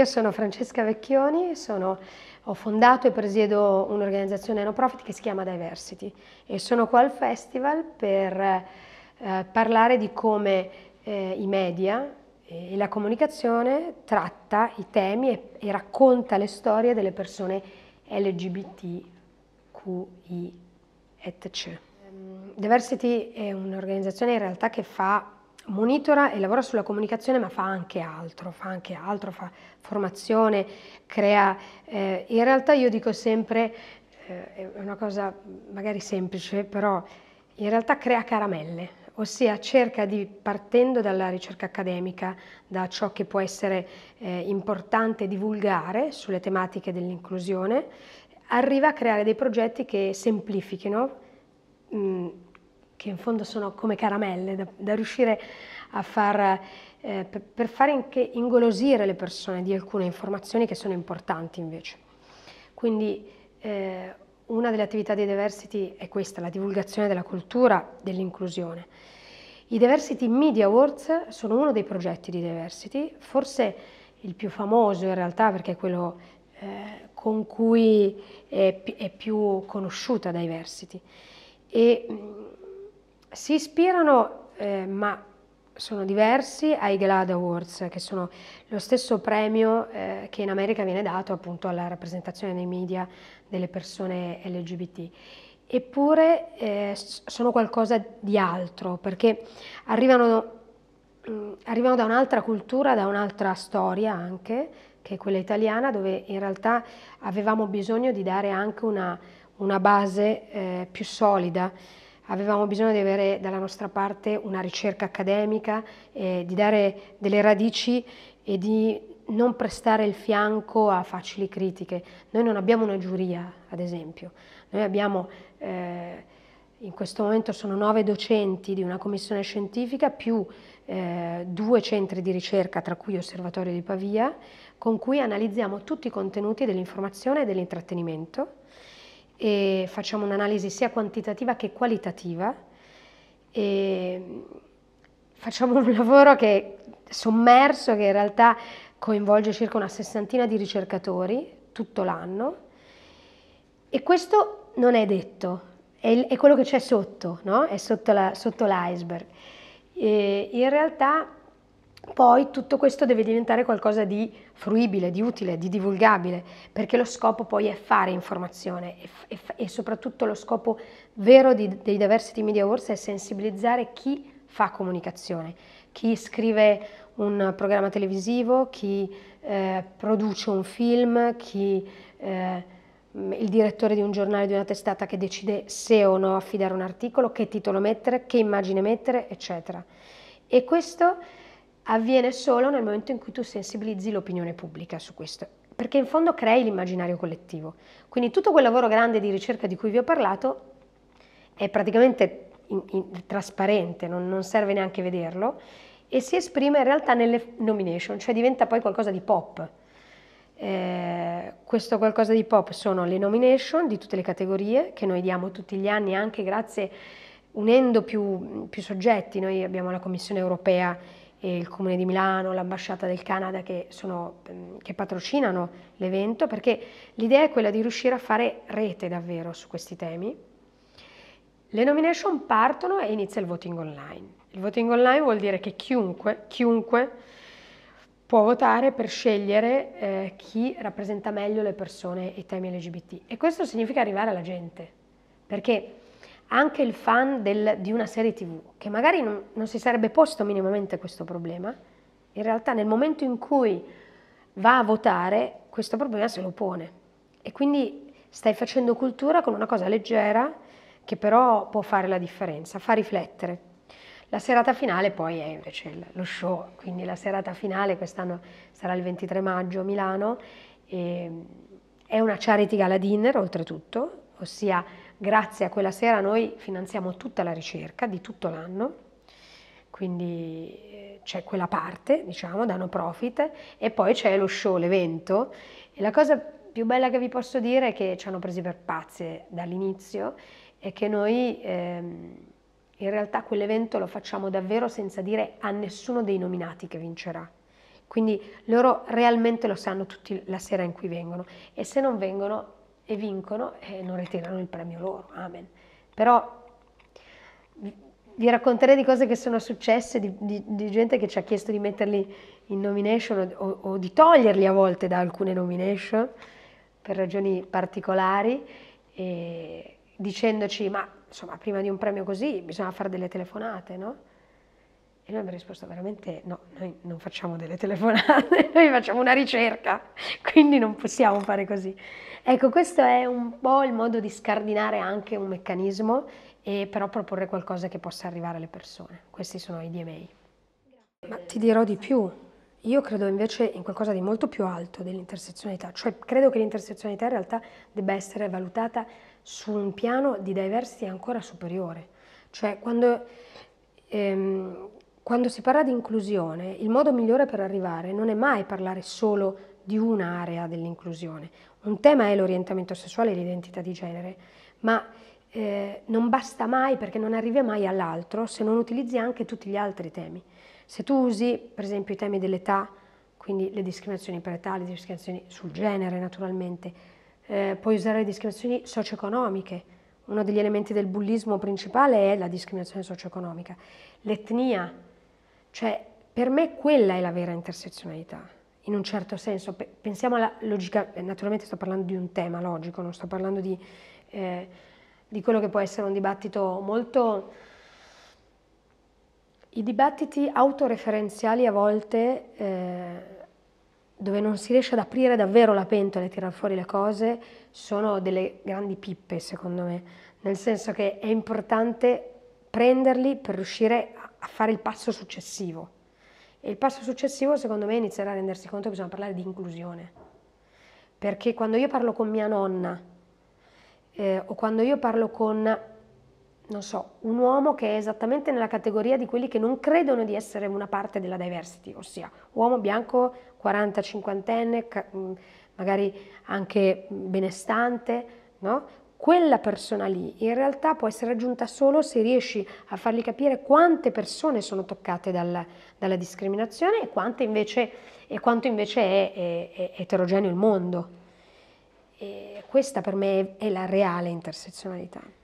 Io sono Francesca Vecchioni, sono, ho fondato e presiedo un'organizzazione no profit che si chiama Diversity e sono qua al festival per eh, parlare di come eh, i media e la comunicazione tratta i temi e, e racconta le storie delle persone LGBTQI etc. Ehm, Diversity è un'organizzazione in realtà che fa monitora e lavora sulla comunicazione ma fa anche altro, fa anche altro, fa formazione, crea... Eh, in realtà io dico sempre, eh, è una cosa magari semplice, però in realtà crea caramelle, ossia cerca di, partendo dalla ricerca accademica, da ciò che può essere eh, importante divulgare sulle tematiche dell'inclusione, arriva a creare dei progetti che semplifichino mh, mm, che in fondo sono come caramelle da, da riuscire a far, eh, per, per fare ingolosire le persone di alcune informazioni che sono importanti invece. Quindi eh, una delle attività dei diversity è questa, la divulgazione della cultura dell'inclusione. I Diversity Media Awards sono uno dei progetti di diversity, forse il più famoso in realtà perché è quello eh, con cui è, è, più conosciuta diversity. E, mm, si ispirano, eh, ma sono diversi, ai GLAAD Awards, che sono lo stesso premio eh, che in America viene dato appunto alla rappresentazione nei media delle persone LGBT. Eppure eh, sono qualcosa di altro, perché arrivano, mh, mm, arrivano da un'altra cultura, da un'altra storia anche, che è quella italiana, dove in realtà avevamo bisogno di dare anche una, una base eh, più solida avevamo bisogno di avere dalla nostra parte una ricerca accademica, eh, di dare delle radici e di non prestare il fianco a facili critiche. Noi non abbiamo una giuria, ad esempio. Noi abbiamo, eh, in questo momento sono nove docenti di una commissione scientifica più eh, due centri di ricerca, tra cui Osservatorio di Pavia, con cui analizziamo tutti i contenuti dell'informazione e dell'intrattenimento e facciamo un'analisi sia quantitativa che qualitativa e facciamo un lavoro che sommerso che in realtà coinvolge circa una sessantina di ricercatori tutto l'anno e questo non è detto, è, è quello che c'è sotto, no? è sotto, la, sotto l'iceberg. in realtà poi tutto questo deve diventare qualcosa di fruibile, di utile, di divulgabile, perché lo scopo poi è fare informazione e, e, e soprattutto lo scopo vero di, dei Diversity Media Awards è sensibilizzare chi fa comunicazione, chi scrive un programma televisivo, chi eh, produce un film, chi... Eh, il direttore di un giornale, di una testata che decide se o no affidare un articolo, che titolo mettere, che immagine mettere, eccetera. E questo avviene solo nel momento in cui tu sensibilizzi l'opinione pubblica su questo, perché in fondo crei l'immaginario collettivo. Quindi tutto quel lavoro grande di ricerca di cui vi ho parlato è praticamente in, in, trasparente, non, non serve neanche vederlo, e si esprime in realtà nelle nomination, cioè diventa poi qualcosa di pop. Eh, questo qualcosa di pop sono le nomination di tutte le categorie che noi diamo tutti gli anni anche grazie unendo più, più soggetti, noi abbiamo la Commissione europea il Comune di Milano, l'Ambasciata del Canada che, sono, ehm, che patrocinano l'evento, perché l'idea è quella di riuscire a fare rete davvero su questi temi. Le nomination partono e inizia il voting online. Il voting online vuol dire che chiunque, chiunque può votare per scegliere eh, chi rappresenta meglio le persone e i temi LGBT. E questo significa arrivare alla gente, perché anche il fan del, di una serie tv, che magari non, non si sarebbe posto minimamente questo problema, in realtà nel momento in cui va a votare questo problema se lo pone. E quindi stai facendo cultura con una cosa leggera che però può fare la differenza, fa riflettere. La serata finale poi è invece lo show, quindi la serata finale quest'anno sarà il 23 maggio a Milano, ehm, è una charity gala dinner oltretutto, ossia grazie a quella sera noi finanziamo tutta la ricerca di tutto l'anno, quindi eh, c'è quella parte, diciamo, da no profit, e poi c'è lo show, l'evento. E la cosa più bella che vi posso dire è che ci hanno presi per pazze dall'inizio e che noi ehm, in realtà quell'evento lo facciamo davvero senza dire a nessuno dei nominati che vincerà. Quindi loro realmente lo sanno tutti la sera in cui vengono e se non vengono e vincono e non ritirano il premio loro, amen. Però vi racconterei di cose che sono successe, di, di, di gente che ci ha chiesto di metterli in nomination o, o, di toglierli a volte da alcune nomination per ragioni particolari, dicendoci ma insomma prima di un premio così bisogna fare delle telefonate, no? E noi abbiamo risposto veramente no, noi non facciamo delle telefonate, noi facciamo una ricerca, quindi non possiamo fare così. Ecco, questo è un po' il modo di scardinare anche un meccanismo e però proporre qualcosa che possa arrivare alle persone. Questi sono i DMA. Ma ti dirò di più, io credo invece in qualcosa di molto più alto dell'intersezionalità, cioè credo che l'intersezionalità in realtà debba essere valutata su un piano di diversity ancora superiore. Cioè quando ehm, quando si parla di inclusione, il modo migliore per arrivare non è mai parlare solo di un'area dell'inclusione. Un tema è l'orientamento sessuale e l'identità di genere, ma eh, non basta mai perché non arrivi mai all'altro se non utilizzi anche tutti gli altri temi. Se tu usi per esempio i temi dell'età, quindi le discriminazioni per età, le discriminazioni sul genere naturalmente, eh, puoi usare le discriminazioni socio-economiche. Uno degli elementi del bullismo principale è la discriminazione socio-economica. L'etnia cioè, per me quella è la vera intersezionalità, in un certo senso. Pensiamo alla logica, eh, naturalmente sto parlando di un tema logico, non sto parlando di, eh, di quello che può essere un dibattito molto... I dibattiti autoreferenziali a volte, eh, dove non si riesce ad aprire davvero la pentola e tirare fuori le cose, sono delle grandi pippe, secondo me. Nel senso che è importante prenderli per riuscire a fare il passo successivo. E il passo successivo, secondo me, è iniziare a rendersi conto che bisogna parlare di inclusione. Perché quando io parlo con mia nonna, eh, o quando io parlo con, non so, un uomo che è esattamente nella categoria di quelli che non credono di essere una parte della diversity, ossia uomo bianco, 40-50enne, mm, magari anche benestante, no? quella persona lì in realtà può essere raggiunta solo se riesci a fargli capire quante persone sono toccate dalla, dalla discriminazione e, invece, e, quanto invece è, è, è eterogeneo il mondo. E questa per me è la reale intersezionalità.